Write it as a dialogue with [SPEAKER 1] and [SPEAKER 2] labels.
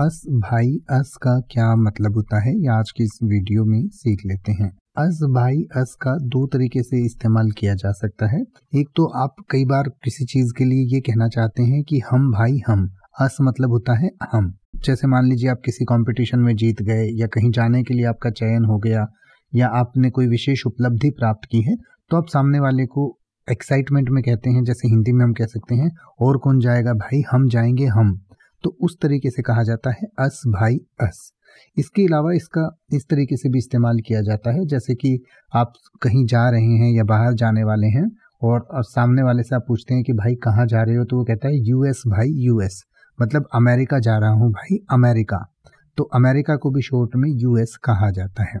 [SPEAKER 1] अस भाई अस का क्या मतलब होता है ये आज की इस वीडियो में सीख लेते हैं अस भाई अस का दो तरीके से इस्तेमाल किया जा सकता है एक तो आप कई बार किसी चीज के लिए ये कहना चाहते हैं कि हम भाई हम अस मतलब होता है हम जैसे मान लीजिए आप किसी कंपटीशन में जीत गए या कहीं जाने के लिए आपका चयन हो गया या आपने कोई विशेष उपलब्धि प्राप्त की है तो आप सामने वाले को एक्साइटमेंट में कहते हैं जैसे हिंदी में हम कह सकते हैं और कौन जाएगा भाई हम जाएंगे हम तो उस तरीके से कहा जाता है अस भाई अस इसके अलावा इसका इस तरीके से भी इस्तेमाल किया जाता है जैसे कि आप कहीं जा रहे हैं या बाहर जाने वाले हैं और, सामने वाले से आप पूछते हैं कि भाई कहाँ जा रहे हो तो वो कहता है यूएस भाई यूएस मतलब अमेरिका जा रहा हूँ भाई अमेरिका तो अमेरिका को भी शॉर्ट में यूएस कहा जाता है